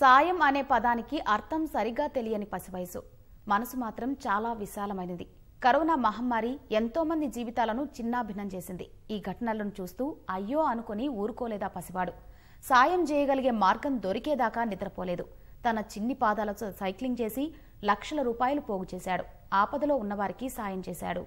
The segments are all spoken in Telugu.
సాయం అనే పదానికి అర్థం సరిగా తెలియని పసివయసు మనసు మాత్రం చాలా విశాలమైనది కరోనా మహమ్మారి ఎంతోమంది జీవితాలను చిన్నాభిన్నం చేసింది ఈ ఘటనలను చూస్తూ అయ్యో అనుకుని ఊరుకోలేదా పసివాడు సాయం చేయగలిగే మార్గం దొరికేదాకా నిద్రపోలేదు తన చిన్ని పాదాలతో సైక్లింగ్ చేసి లక్షల రూపాయలు పోగు చేశాడు ఆపదలో ఉన్నవారికి సాయం చేశాడు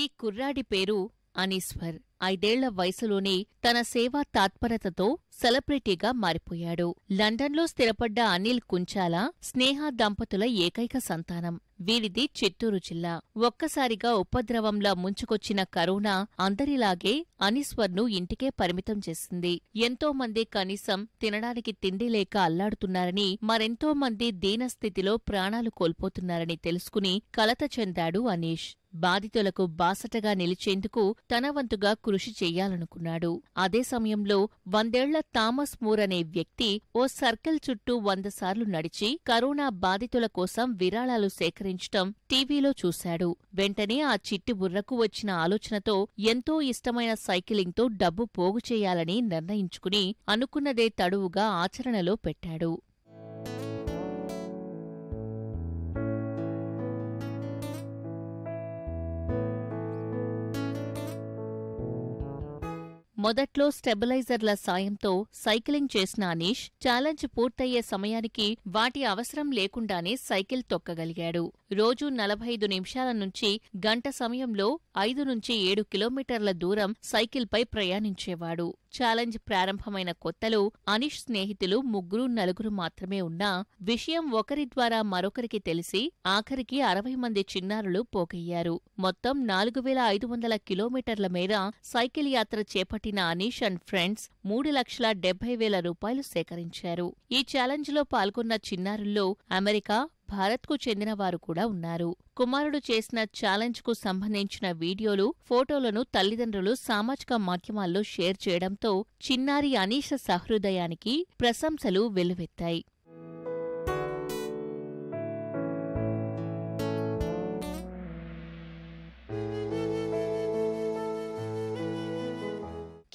ఈ కుర్రాడి పేరు అనీశ్వర్ ఐదేళ్ల వయసులోనే తన సేవా తాత్పరతతో సెలబ్రిటీగా మారిపోయాడు లండన్లో స్థిరపడ్డ అనిల్ కుంచాల స్నేహ దంపతుల ఏకైక సంతానం వీరిది చిత్తూరు జిల్లా ఒక్కసారిగా ఉపద్రవంలా ముంచుకొచ్చిన కరోనా అందరిలాగే అనిస్వర్ను ఇంటికే పరిమితం చేసింది ఎంతో మంది కనీసం తినడానికి తిండి లేక అల్లాడుతున్నారని మరెంతో మంది దీనస్థితిలో ప్రాణాలు కోల్పోతున్నారని తెలుసుకుని కలత చెందాడు అనీష్ బాధితులకు బాసటగా నిలిచేందుకు తన వంతుగా కృషి చెయ్యాలనుకున్నాడు అదే సమయంలో వందేళ్ల థామస్ మూర్ అనే వ్యక్తి ఓ సర్కిల్ చుట్టూ వంద సార్లు నడిచి కరోనా బాధితుల కోసం విరాళాలు సేకరించటం టీవీలో చూశాడు వెంటనే ఆ చిట్టి బుర్రకు వచ్చిన ఆలోచనతో ఎంతో ఇష్టమైన సైకిలింగ్తో డబ్బు పోగు చేయాలని నిర్ణయించుకుని అనుకున్నదే తడువుగా ఆచరణలో పెట్టాడు మొదట్లో స్టెబిలైజర్ల సాయంతో సైకిలింగ్ చేసిన అనీష్ ఛాలెంజ్ పూర్తయ్యే సమయానికి వాటి అవసరం లేకుండానే సైకిల్ తొక్కగలిగాడు రోజు నలభై ఐదు నిమిషాల నుంచి గంట సమయంలో ఐదు నుంచి ఏడు కిలోమీటర్ల దూరం సైకిల్పై ప్రయాణించేవాడు ఛాలెంజ్ ప్రారంభమైన కొత్తలో అనీష్ స్నేహితులు ముగ్గురు నలుగురు మాత్రమే ఉన్నా విషయం ఒకరి ద్వారా మరొకరికి తెలిసి ఆఖరికి అరవై మంది చిన్నారులు పోగయ్యారు మొత్తం నాలుగు వేల ఐదు వందల కిలోమీటర్ల మేర సైకిల్ యాత్ర చేపట్టిన అనీష్ అండ్ ఫ్రెండ్స్ మూడు లక్షల డెబ్బై వేల రూపాయలు సేకరించారు ఈ ఛాలెంజ్లో పాల్గొన్న చిన్నారుల్లో అమెరికా భారత్కు చెందిన వారు కూడా ఉన్నారు కుమారుడు చేసిన ఛాలెంజ్కు సంబంధించిన వీడియోలు ఫోటోలను తల్లిదండ్రులు సామాజిక మాధ్యమాల్లో షేర్ చేయడంతో చిన్నారి అనీష సహృదయానికి ప్రశంసలు వెల్లువెత్తాయి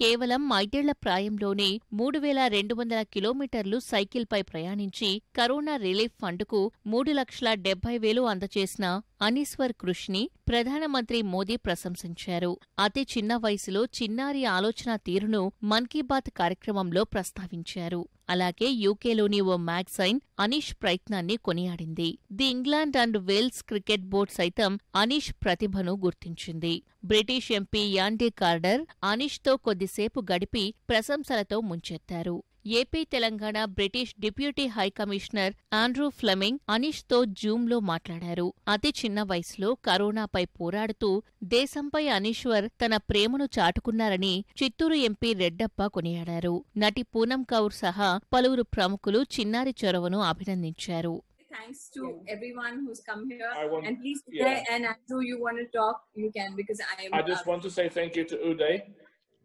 కేవలం ఐదేళ్ల ప్రాయంలోనే మూడు వేల రెండు వందల కిలోమీటర్లు సైకిల్పై ప్రయాణించి కరోనా రిలీఫ్ ఫండ్కు మూడు లక్షల డెబ్బై వేలు అందజేసిన అనీశ్వర్ కృష్ణి ప్రధానమంత్రి మోదీ ప్రశంసించారు అతి చిన్న వయసులో చిన్నారి ఆలోచన తీరును మన్ కీ బాత్ కార్యక్రమంలో ప్రస్తావించారు అలాగే యూకేలోని ఓ మ్యాగ్జైన్ అనీష్ ప్రయత్నాన్ని కొనియాడింది the England and Wales cricket board సైతం అనీష్ ప్రతిభను గుర్తించింది బ్రిటిష్ ఎంపీ యాండీ కార్డర్ అనీష్తో కొద్దిసేపు గడిపి ప్రశంసలతో ముంచెత్తారు AP Telangana British deputy high commissioner Andrew Fleming అనిష్తో జూమ్లో మాట్లాడారు అతి చిన్న వయసులో కరోనాపై పోరాడుతూ దేశంపై అనీశ్వర్ తన ప్రేమను చాటుకున్నారని చిత్తూరు ఎంపీ రెడ్డప్ప కొనియాడారు నటి పూనం కౌర్ సహా పలువురు ప్రముఖులు చిన్నారి చొరవను అభినందించారు Thanks to yeah. everyone who's come here. Want, and please, yeah. and Andrew, you want to talk? You can because I am. I just want to say thank you to Uday.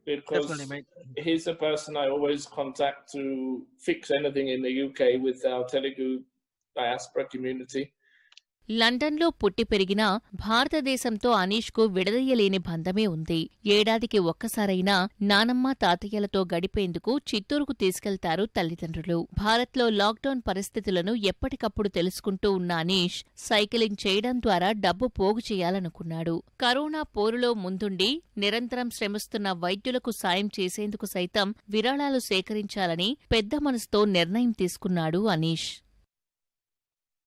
because he's the person I always contact to fix anything in the UK with our Telugu diaspora community. లండన్లో పుట్టి పెరిగినా భారతదేశంతో అనీష్కు విడదయ్యలేని బంధమే ఉంది ఏడాదికి ఒక్కసారైనా నానమ్మ తాతయ్యలతో గడిపేందుకు చిత్తూరుకు తీసుకెళ్తారు తల్లిదండ్రులు భారత్లో లాక్డౌన్ పరిస్థితులను ఎప్పటికప్పుడు తెలుసుకుంటూ ఉన్న అనీష్ సైకిలింగ్ చేయడం ద్వారా డబ్బు పోగు చేయాలనుకున్నాడు కరోనా పోరులో ముందుండి నిరంతరం శ్రమిస్తున్న వైద్యులకు సాయం చేసేందుకు సైతం విరాళాలు సేకరించాలని పెద్ద మనసుతో నిర్ణయం తీసుకున్నాడు అనీష్